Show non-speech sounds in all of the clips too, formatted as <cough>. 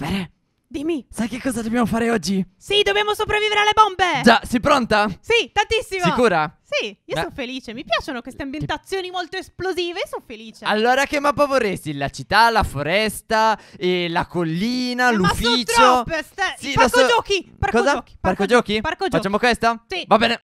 Bene. Dimmi. Sai che cosa dobbiamo fare oggi? Sì, dobbiamo sopravvivere alle bombe. Già, sei pronta? Sì, tantissimo. Sicura? Sì, io Beh. sono felice. Mi piacciono queste ambientazioni che... molto esplosive. Sono felice. Allora, che mappa vorresti? La città, la foresta, eh, la collina, eh, l'ufficio. Ma sono troppe, ste... sì, parco, so... giochi. Parco, cosa? Giochi. parco, parco giochi. Parco giochi. Parco giochi. Facciamo questa? Sì. Va bene.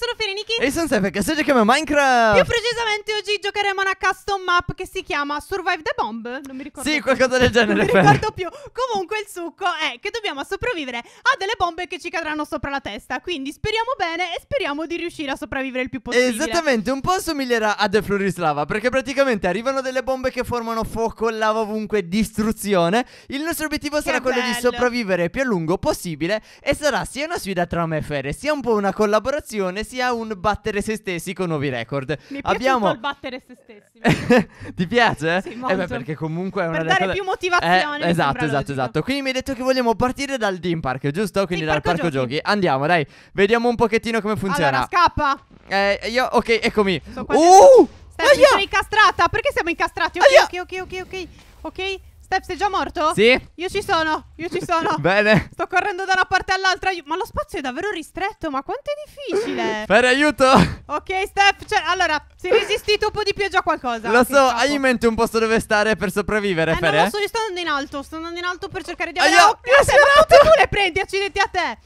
person Sofia E io sono Sefe, che oggi chiama Minecraft Più precisamente oggi giocheremo una custom map che si chiama Survive the Bomb Non mi ricordo Sì, più. qualcosa del genere Non mi ricordo più Comunque il succo è che dobbiamo sopravvivere a delle bombe che ci cadranno sopra la testa Quindi speriamo bene e speriamo di riuscire a sopravvivere il più possibile Esattamente, un po' somiglierà a The Florislava Perché praticamente arrivano delle bombe che formano fuoco, lava ovunque, distruzione Il nostro obiettivo che sarà bello. quello di sopravvivere più a lungo possibile E sarà sia una sfida tra me e Fere, sia un po' una collaborazione, sia un battere se stessi con nuovi record. Mi piace Abbiamo... il battere se stessi. <laughs> Ti piace? Sì, molto. Eh beh, perché comunque è una per dare più motivazione. Eh, esatto, esatto, logico. esatto. Quindi mi hai detto che vogliamo partire dal Team Park, giusto? Quindi team dal parco, parco giochi. giochi. Andiamo, dai. Vediamo un pochettino come funziona. Allora, scappa. Eh, io ok, eccomi. So uh! Stai incastrata. Perché siamo incastrati? Ok, Aia! ok, ok, ok, ok. Ok. Steph, sei già morto? Sì. Io ci sono, io ci sono. <laughs> Bene. Sto correndo da una parte all'altra. Ma lo spazio è davvero ristretto, ma quanto è difficile. <laughs> Fare aiuto. Ok, Steph, cioè, allora, se resisti tu un po' di più è già qualcosa. Lo so, hai in mente un posto dove stare per sopravvivere, eh, Fere? Non lo so, io sto andando in alto, sto andando in alto per cercare di avere... Aia, oh, eh, ma tutte tu le prendi, accidenti a te.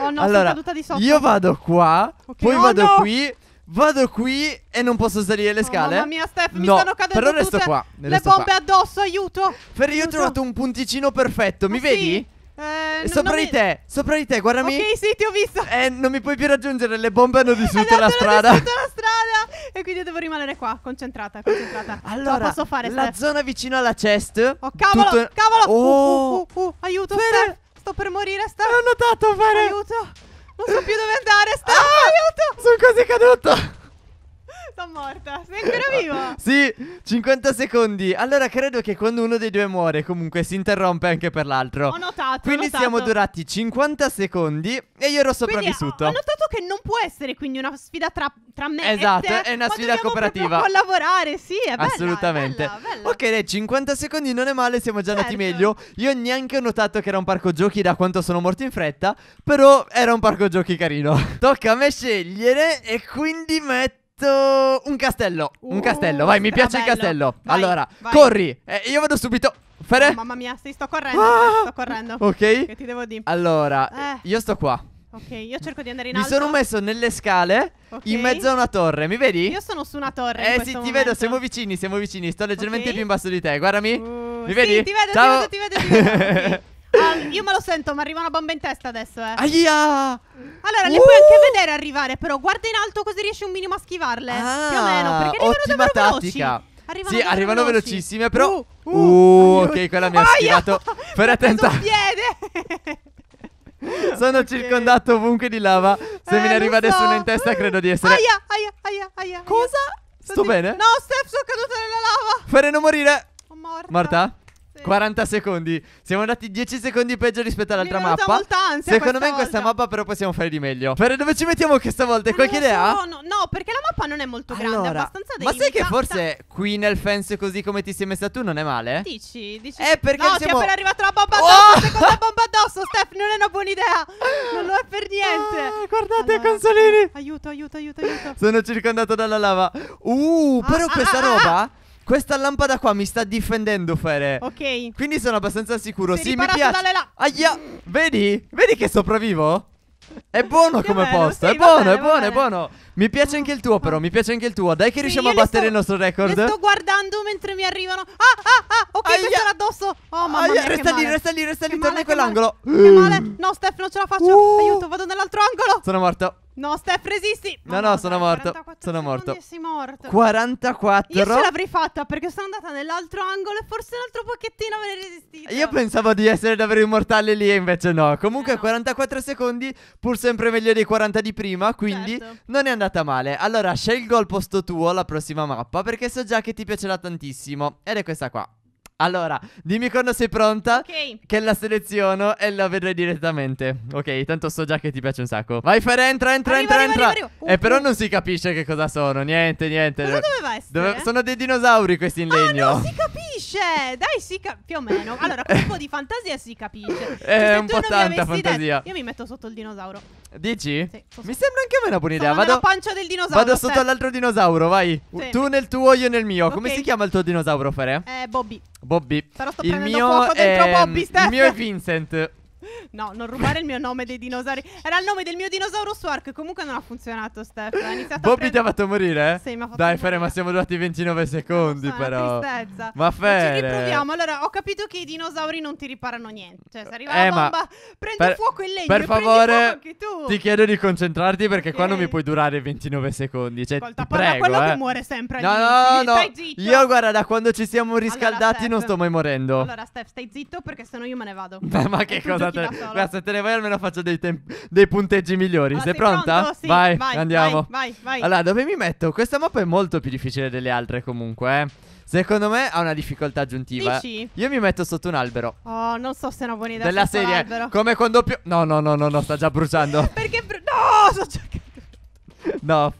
Oh no, allora, sono caduta di sotto. Io vado qua, okay. poi oh, vado no. qui Vado qui e non posso salire le oh, scale. Oh, mamma mia, Steph, mi stanno cadendo però resto qua, le bombe qua. addosso, aiuto. Ferri, io ho trovato un punticino perfetto, mi ah, vedi? Sì. Eh, sopra non, di te, sopra di te, guardami. Ok, sì, ti ho visto. Eh, non mi puoi più raggiungere, le bombe hanno eh, distrutto la strada. Hanno distrutto la strada. E quindi devo rimanere qua, concentrata, concentrata. Allora, Cosa posso fare, la Steph? zona vicino alla chest. Oh, cavolo, tutto... cavolo. Uh, uh, oh. Uh, uh, uh, aiuto, Steph. Sto per morire, Steph. L'ho notato, Fere. Aiuto. Non so più dove andare, Stefano, ah, aiuto! Sono quasi caduto! sono morta. Sei ancora <laughs> vivo? sì, 50 secondi. Allora, credo che quando uno dei due muore, comunque si interrompe anche per l'altro. Ho notato. Quindi ho notato. siamo durati 50 secondi e io ero sopravvissuto. Quindi, ho notato che non può essere quindi una sfida tra, tra me esatto, e te. Esatto, è una sfida cooperativa. Può lavorare, sì, è bella. Assolutamente. È bella, bella. Ok, dai, 50 secondi non è male, siamo già certo. andati meglio. Io neanche ho notato che era un parco giochi da quanto sono morto in fretta, però era un parco giochi carino. <laughs> Tocca a me scegliere e quindi metto fatto un castello. Uh, un castello, vai, mi uh, piace bello. il castello. Vai, allora, vai. corri. Eh, io vado subito. Fere. Oh, mamma mia, sì, sto correndo. Ah! Sto correndo. Ok. Che ti devo dire? Allora, eh. eh. io sto qua. Ok, io cerco di andare in alto. Mi sono messo nelle scale okay. in mezzo a una torre, mi vedi? Io sono su una torre. Eh sì, ti momento. vedo, siamo vicini, siamo vicini. Sto leggermente okay. più in basso di te, guardami. Uh, mi vedi? Sì, ti vedo, Ciao. ti vedo, ti vedo, ti vedo. Ti vedo. Okay. <laughs> Ah, io me lo sento, ma arriva una bomba in testa adesso, eh. Aia! Allora, le puoi anche uh! vedere arrivare, però guarda in alto così riesci un minimo a schivarle. Ah, più o meno, perché arrivano ottima davvero tattica. veloci. Arrivano sì, arrivano veloci. velocissime, però... Uh, uh, uh ok, quella mi ha schivato. Fai attenta. piede! <laughs> Sono okay. circondato ovunque di lava. Se eh, me ne arriva so. nessuno in testa, credo di essere. Aia, aia, aia, aia. Cosa? Sto, Sto bene? No, Steph, sono caduta nella lava. Fare non morire. Sono morta. Morta? 40 secondi. Siamo andati 10 secondi peggio rispetto all'altra Mi è mappa. molta ansia Secondo me in questa volta. mappa però possiamo fare di meglio. Per dove ci mettiamo questa volta? Hai qualche idea? No, no, no, perché la mappa non è molto grande, allora, è abbastanza delimitata. Ma sai che forse qui nel fence così come ti sei messa tu non è male? Dici, dici. Eh, perché no, siamo... ti è appena arrivata la bomba oh! addosso, oh! seconda bomba addosso, Steph, non è una buona idea. Non lo è per ah, niente. Ah, guardate allora, Consolini. Aiuto, aiuto, aiuto, aiuto. Sono circondato dalla lava. Uh, ah, però ah, questa ah, ah, roba questa lampada qua mi sta difendendo, Fere. Ok. Quindi sono abbastanza sicuro. Sei sì, mi piace. Dalle là. Aia. Vedi? Vedi che sopravvivo? È buono come bello, posto, sì, è buono, bene, è buono, è buono. Mi piace anche il tuo però, mi piace anche il tuo. Dai che sì, riusciamo a battere sto, il nostro record. Sto guardando mentre mi arrivano. Ah, ah, ah, ok, Aia. questo era addosso. Oh mamma Aia, mia, resta lì, resta lì, resta lì, torna in quell'angolo. Che male. No, Steph, non ce la faccio. Uh. Aiuto, vado nell'altro angolo. Sono morto. No, Steph, resisti. No, oh, no, no sono morto. Sono morto. Sei morto. 44. Io ce l'avrei fatta perché sono andata nell'altro angolo e forse l'altro altro pochettino avrei resistito. Io pensavo di essere davvero immortale lì e invece no. Eh, Comunque, no. 44 secondi, pur sempre meglio dei 40 di prima. Quindi certo. non è andata male. Allora, scelgo al posto tuo la prossima mappa perché so già che ti piacerà tantissimo. Ed è questa qua. Allora, dimmi quando sei pronta. Ok. Che la seleziono e la vedrai direttamente. Ok, tanto so già che ti piace un sacco. Vai, Fer, entra, entra, arrivo, entra, arrivo, entra. Arrivo, eh, uh, e uh. però non si capisce che cosa sono. Niente, niente. Ma dove vai? Dove... Sono dei dinosauri questi in ah, legno. Ah, non si capisce. Dai, si capisce. Più o meno. Allora, con un po' di fantasia si capisce. È eh, un po' tanta fantasia. Detto, io mi metto sotto il dinosauro. Dici? Sì, Mi sembra anche a me una buona idea. Sono vado, pancia del dinosauro. Vado sotto all'altro dinosauro, vai. Sì. Tu nel tuo, io nel mio. Okay. Come si chiama il tuo dinosauro, Fere? Eh, Bobby. Bobby. Però sto il prendendo mio fuoco è... dentro Bobby, Steph. Il mio è Vincent. No, non rubare il mio nome dei dinosauri. Era il nome del mio dinosauro Swark. Comunque non ha funzionato, Steph. Ha iniziato Bobby ti ha fatto morire? Eh? Sì, mi ha fatto Dai, morire. Fere, ma siamo durati 29 secondi, so, però. Tristezza. Ma Fere. Ma ci riproviamo. Allora, ho capito che i dinosauri non ti riparano niente. Cioè, se arriva eh, la bomba, prendi per, fuoco e legno. Per favore, ti chiedo di concentrarti perché okay. qua non mi puoi durare 29 secondi. Cioè, Ascolta, ti prego. quello eh. che muore sempre. No, no, no. Stai zitto. Io, guarda, da quando ci siamo riscaldati, allora, non sto mai morendo. Allora, Steph, stai zitto perché sennò io me ne vado. <laughs> ma che cosa? Scusate, guarda, te ne vai almeno faccio dei, temp- dei punteggi migliori. Allora, ah, sei, sei pronta? Pronto? Sì, vai, vai, andiamo. Vai, vai, vai. Allora, dove mi metto? Questa mappa è molto più difficile delle altre comunque, eh. Secondo me ha una difficoltà aggiuntiva. Dici? Io mi metto sotto un albero. Oh, non so se è una buona idea. Della serie. L'albero. Come quando più. No, no, no, no, no, sta già bruciando. <laughs> Perché bru- No, sto giocando. no,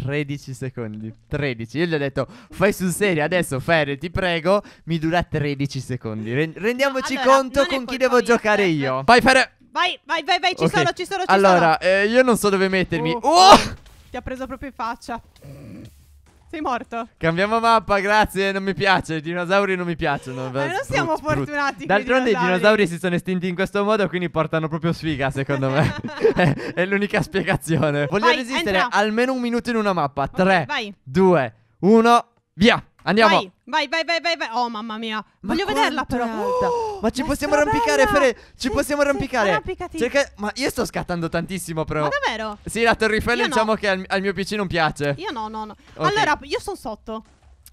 13 secondi. 13. Io gli ho detto, fai sul serio adesso, Ferri, ti prego. Mi dura 13 secondi. Ren- rendiamoci allora, conto con chi devo mia, giocare io. Vai, Ferri. Vai, vai, vai, vai. Ci okay. sono, ci sono, ci allora, sono. Allora, eh, io non so dove mettermi. Oh. oh! Ti ha preso proprio in faccia. Sei morto. Cambiamo mappa, grazie. Non mi piace. I dinosauri non mi piacciono. Ma eh, non siamo brut, fortunati. D'altronde i dinosauri si sono estinti in questo modo, quindi portano proprio sfiga, secondo me. <laughs> <laughs> è, l'unica spiegazione. Voglio vai, resistere entra. almeno un minuto in una mappa. Okay, 3, vai. 2, 1, via. Andiamo. Vai. Vai, vai, vai, vai, vai. Oh, mamma mia. Ma Voglio vederla però. Oh, ma ci possiamo arrampicare, Fere. Ci sì, possiamo arrampicare. Cerca... Ma io sto scattando tantissimo però. Ma davvero? Sì, la Torrifella, diciamo no. che al, al, mio PC non piace. Io no, no, no. Okay. Allora, io sono sotto.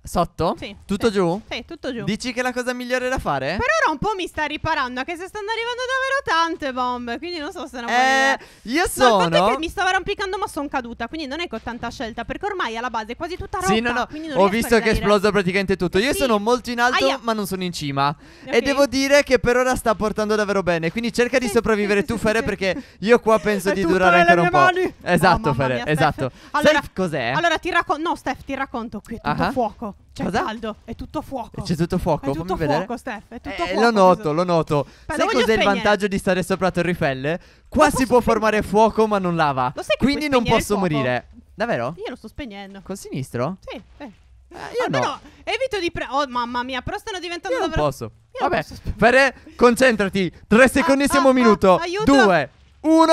Sotto? Sì. Tutto sì. giù? Sì, tutto giù. Dici che è la cosa migliore da fare? Per ora un po' mi sta riparando, anche se stanno arrivando davvero tante bombe, quindi non so se non Eh, io sono No, il fatto è che mi stavo rampicando ma sono caduta, quindi non è che ho tanta scelta, perché ormai alla base è quasi tutta rotta, Sì, no, no. non Ho visto che è esploso praticamente tutto. Io Sì. sono molto in alto, Aia. ma non sono in cima. E devo dire che per ora sta portando davvero bene. Quindi cerca di Sì, sopravvivere sì, tu, sì, Fere, sì. perché io qua penso È di durare nelle ancora un po'. mani. Oh, Esatto, mamma Fere, mia, esatto. Allora- cos'è? Allora ti racconto, no Steph, ti racconto qui è tutto fuoco. C'è Cosa? caldo, è tutto fuoco. C'è tutto fuoco, è tutto fuoco, vedere. Steph, è tutto eh, fuoco. Lo noto, lo noto. Ma sai cos'è il vantaggio di stare sopra la torrifelle? Qua lo si può spegnere. formare fuoco ma non lava. Quindi non posso morire. Davvero? Io lo sto spegnendo. Con sinistro? Sì, eh. Eh, io Almeno no. evito di pre- Oh mamma mia, però stanno diventando Io non davvero... posso. Io Vabbè, posso Ferre, concentrati. 3 secondi ah, siamo ah, un minuto. 2 ah, 1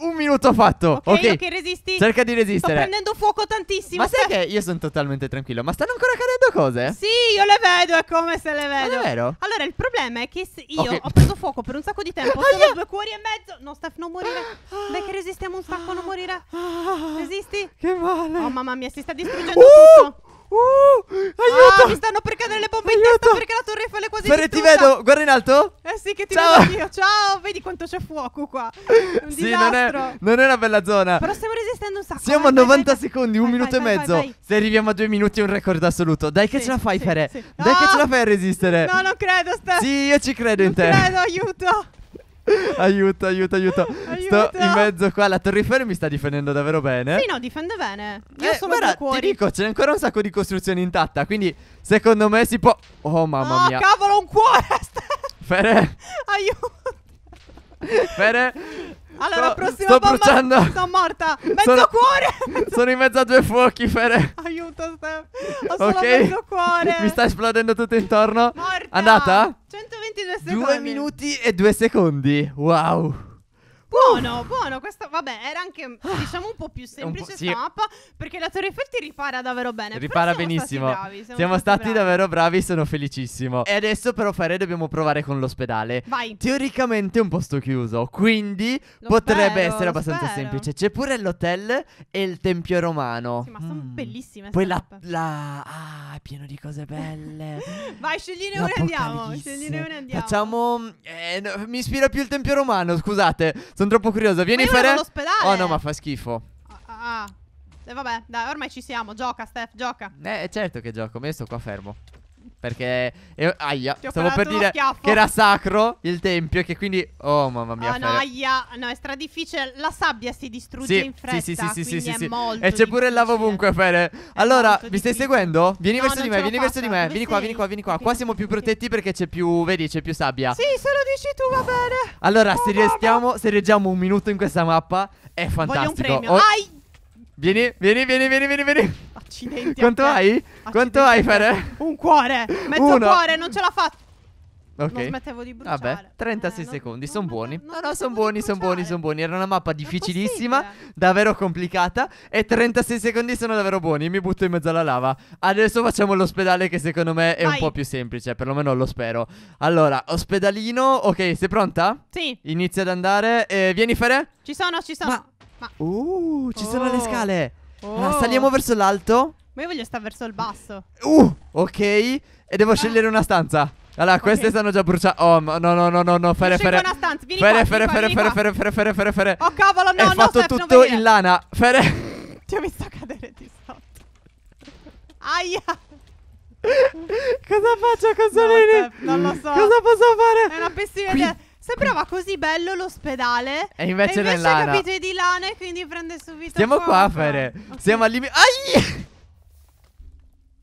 un minuto fatto. Ok, okay. che resisti. Cerca di resistere. Sto prendendo fuoco tantissimo. Ma sai che io sono totalmente tranquillo. Ma stanno ancora cadendo cose? Sì, io le vedo. È come se le vedo. Ma è vero? Allora, il problema è che io okay. ho preso fuoco per un sacco di tempo. <laughs> Ah, sono due cuori e mezzo. No, Steph, non morire. Beh, che resistiamo un sacco, non morire. Ah, ah, resisti? Che male. Oh, mamma mia, si sta distruggendo uh! tutto. Uh, ah, aiuto! Ah, mi stanno per cadere le bombe aiuto. in testa perché la torre Eiffel è quasi Ferre, distrutta. ti vedo, guarda in alto. Eh sì, che ti Ciao. vedo io. Ciao, vedi quanto c'è fuoco qua. Un <laughs> sì, non è, non è, una bella zona. Però stiamo resistendo un sacco. Siamo eh. vai, a 90 vai, vai, secondi, un minuto e mezzo. Se arriviamo a due minuti è un record assoluto. Dai che sì, ce la fai, sì, Ferre. Sì. Dai no! che ce ah! la fai a resistere. No, non credo, Stan. Sì, io ci credo non in te. credo, aiuto aiuto, aiuto, aiuto. Sto in mezzo qua. La Torre Eiffel mi sta difendendo davvero bene. Sì, no, difende bene. Io eh, sono guarda, cuori. Ti dico, c'è ancora un sacco di costruzione intatta. Quindi, secondo me si può. Oh, mamma oh, mia. cavolo, un cuore. <laughs> Fere. Aiuto. Fere. Allora, sto, prossima sto bomba bruciando. sono morta. <laughs> Mezzo sono, cuore. <laughs> sono in mezzo a due fuochi, Fere. Aiuto, Steph. Ho solo okay. mezzo cuore. Mi sta esplodendo tutto intorno. Morta. Andata? 120 due secondi. Due minuti e due secondi. Wow. Buono, uh. buono, questo vabbè era anche ah. diciamo un po' più semplice po', sì. mappa perché la Torre Eiffel ti ripara davvero bene. Ripara benissimo. Stati bravi, siamo, siamo stati, bravi. davvero bravi, sono felicissimo. E adesso però fare dobbiamo provare con l'ospedale. Vai. Teoricamente è un posto chiuso, quindi lo potrebbe spero, essere abbastanza spero. semplice. C'è pure l'hotel e il tempio romano. Sì, ma sono mm. bellissime. Poi la, la ah, è pieno di cose belle. <laughs> Vai, scegliene una e andiamo. Facciamo. Eh, no, mi ispira più il Tempio Romano, scusate. Sono troppo curioso. Vieni a fare. all'ospedale. Oh no, ma fa schifo. Ah, ah. ah. eh, vabbè, dai, ormai ci siamo. Gioca, Steph, gioca. Eh, certo che gioco. Me sto qua fermo. Perché eh, Aia Stavo per dire Che era sacro Il tempio E che quindi Oh mamma mia Ah no aia No è stra difficile La sabbia si distrugge sì, in fretta Sì sì sì sì, sì, sì. E c'è pure il lavo ovunque Fere Allora Mi stai seguendo? Vieni no, verso di me Vieni verso di me Vieni qua vieni qua vieni qua Qua siamo più protetti Perché c'è più Vedi c'è più sabbia Sì se lo dici tu va bene Allora oh, se restiamo Se reggiamo un minuto in questa mappa È fantastico Voglio un premio oh. Ai Vieni vieni vieni vieni vieni vieni Accidenti. Quanto hai? Accidenti Quanto hai, Fere? Un cuore. Mezzo Uno. cuore, non ce la faccio. Ok. Non smettevo di bruciare. Vabbè, 36 eh, secondi, sono buoni. No, no, sono buoni, sono buoni, sono buoni. Era una mappa difficilissima, davvero complicata. E 36 secondi sono davvero buoni. Mi butto in mezzo alla lava. Adesso facciamo l'ospedale, che secondo me è Vai. un po' più semplice. Perlomeno lo spero. Allora, ospedalino. Ok, sei pronta? Sì. Inizia ad andare. Eh, vieni, Fere. Ci sono, ci sono. Ma... Ma... Uh, ci oh. sono le oh. scale. Ah, oh. Ah, saliamo verso l'alto. Ma io voglio stare verso il basso. Uh, ok. E devo ah. scegliere una stanza. Allora, okay. queste stanno già bruciate. Oh, no, no, no, no, no. Fere, fere. Una stanza. Vieni fere, qua, fere, qua, fere, vieni fere, qua. fere, fere, fere, fere, fere. Oh, cavolo, no, È no, fatto Steph, tutto in lana. Fere. <laughs> Ti ho visto cadere di sotto. Aia. <laughs> Cosa faccio Casolini? No, non lo so. Cosa posso fare? È una pessima Qui... idea. Sembrava così bello l'ospedale. E invece, e invece nell'ana. ha capito i di lana e quindi prende subito. Siamo qua, Fere. Okay. Siamo al limite. Ai!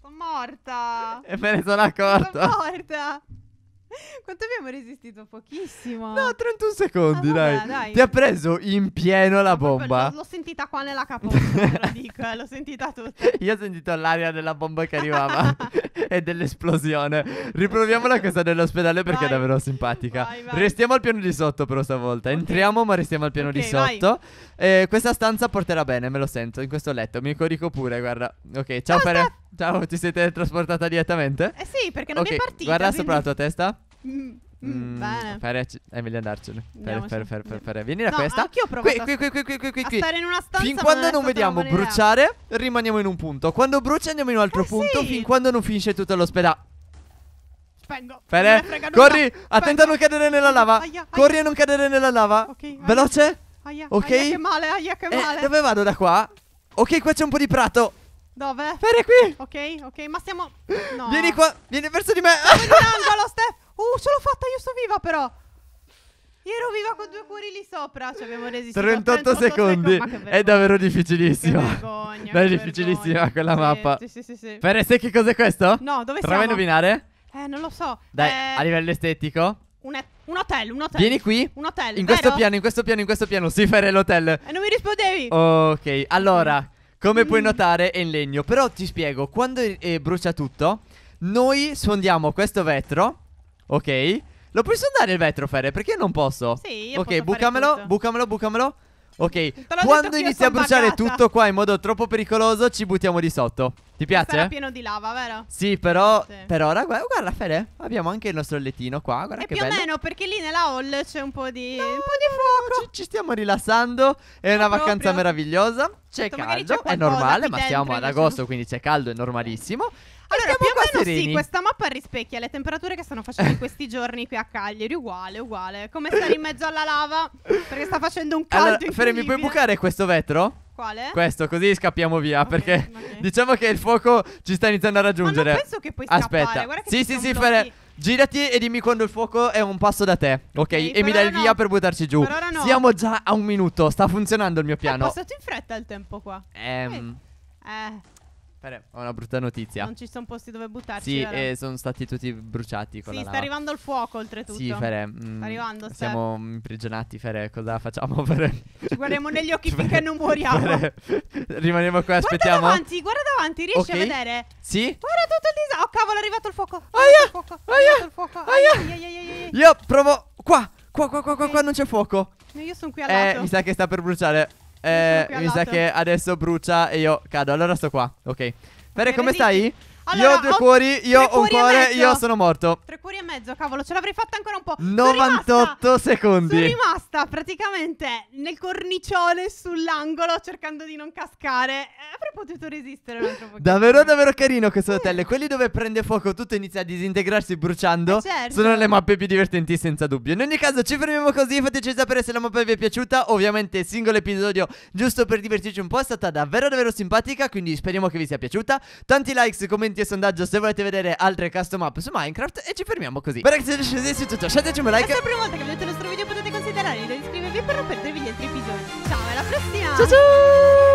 Sono morta. E me ne sono accorta. Sono morta. Quanto abbiamo resistito? Pochissimo. No, 31 secondi, ah, vabbè, dai. dai. Ti ha preso in pieno la bomba. L'ho sentita qua nella capoccia, te lo dico, eh, l'ho sentita tutta. <laughs> Io ho sentito l'aria della bomba che arrivava. <laughs> <laughs> e dell'esplosione. Riproviamo la cosa dell'ospedale perché vai. è davvero simpatica. Vai, vai. Restiamo al piano di sotto però stavolta. Okay. Entriamo ma restiamo al piano okay, di sotto. Eh, questa stanza porterà bene, me lo sento, in questo letto. Mi corico pure, guarda. Ok, ciao Pere. Ciao, ti siete trasportata direttamente? Eh sì, perché non okay, è partita. Guarda quindi... sopra la tua testa. Mm. Mm, mm, bene. Fare, eh, meglio andarcene. Fare, fare, fare, fare, fare. Vieni da no, questa. Anche io ho provato qui, qui, qui, qui, qui, qui, qui. stare in una stanza. Fin quando non, vediamo bruciare, idea. rimaniamo in un punto. Quando brucia, andiamo in un altro eh, punto. Sì. Fin quando non finisce tutto l'ospedale. Spengo. Fere, corri. Spengo. Attenta a non cadere nella lava. Aia, aia. Corri a non cadere nella lava. Okay, Veloce. Aia, ok. Aia, che male, aia, che eh, male. Eh, dove vado da qua? Ok, qua c'è un po' di prato. Dove? Fere qui. Ok, ok, ma stiamo. <gasps> No. Vieni qua. Vieni verso di me. Sto in un angolo, Steph. Uh, oh, ce l'ho fatta, io sto viva però. Io ero viva con due cuori lì sopra, ci abbiamo resistito 38, 38 secondi. secondi. È davvero difficilissimo. vergogna, è difficilissima vergogna. quella mappa. Sì, sì, sì, sì. Per sai che cos'è questo? No, dove Prova siamo? Prova a nominare? Eh, non lo so. Dai, eh... a livello estetico. Un, e- un, hotel, un hotel. Vieni qui. Un hotel. In vero? questo piano, in questo piano, in questo piano. Si fare l'hotel. E eh, non mi rispondevi. Ok, allora, come mm. puoi notare è in legno. Però ti spiego, quando eh, brucia tutto, noi sfondiamo questo vetro Ok. Lo puoi sondare il vetro, Fere? Perché non posso? Sì, io Ok, bucamelo, bucamelo, bucamelo. Ok, quando inizia a bruciare pagata. tutto qua in modo troppo pericoloso, ci buttiamo di sotto. Ti piace? Sarà pieno di lava, vero? Sì, però sì. per ora, guarda, guarda abbiamo anche il nostro lettino qua, guarda e che più bello. o meno, perché lì nella hall c'è un po' di no, un po' di fuoco. Ci, ci stiamo rilassando, è non una proprio. vacanza meravigliosa. C'è caldo, è normale, ma siamo ad agosto, quindi c'è caldo, è normalissimo. Allora, più o meno sì, questa mappa rispecchia le temperature che stanno facendo in questi giorni qui a Cagliari. Uguale, uguale. Come stare in mezzo alla lava? Perché sta facendo un caldo allora, Ferre, puoi bucare questo vetro? Quale? Questo, così scappiamo via. Okay, perché okay. diciamo che il fuoco ci sta iniziando a raggiungere. Ma penso che puoi scappare. Aspetta. Guarda che sì, sì, sì, Fermi. Girati e dimmi quando il fuoco è un passo da te, ok? okay e mi dai il via no. per buttarci giù. ora No. Siamo già a un minuto, sta funzionando il mio piano. È passato in fretta il tempo qua. Ehm. eh. eh ho una brutta notizia. Non ci sono posti dove buttarci. Sì, e sono stati tutti bruciati con sì, la lava. sta arrivando il fuoco oltretutto. Sì, Fere. Mm, sta arrivando, Siamo Steph. imprigionati, Fere. Cosa facciamo, <laughs> Fere? Ci guardiamo negli occhi <laughs> finché non moriamo. Fere. Rimaniamo qua, aspettiamo. Guarda davanti, guarda davanti, riesci okay. a vedere? Sì. Guarda tutto il disastro. Oh, cavolo, è arrivato il fuoco. Aia! Il fuoco. Aia! Aia! Io provo qua, qua, qua, qua, qua, qua, non c'è fuoco. No, io sono qui a eh, lato. Eh, mi sa che sta per bruciare. Eh, mi sa che adesso brucia e io cado. Allora sto qua. Ok. Bere, come stai? Allora, io ho due cuori, io ho un cuore, io sono morto. Tre cuori e mezzo, cavolo, ce l'avrei fatta ancora un po'. 98 rimasta, secondi. Sono rimasta praticamente nel cornicione sull'angolo cercando di non cascare. Eh, avrei potuto resistere un altro po'. Davvero, davvero carino questo hotel. Eh. Quelli dove prende fuoco tutto inizia a disintegrarsi bruciando. Eh certo. Sono le mappe più divertenti senza dubbio. In ogni caso ci fermiamo così, fateci sapere se la mappa vi è piaciuta. Ovviamente singolo episodio giusto per divertirci un po' è stata davvero davvero simpatica, quindi speriamo che vi sia piaciuta. Tanti likes, commenti commenti e sondaggio se volete vedere altre custom up su Minecraft E ci fermiamo così Per se scendessi tutto lasciateci un like E se è la prima volta che vedete il nostro video potete considerare di iscrivervi per non perdervi gli altri episodi Ciao alla prossima Ciao ciao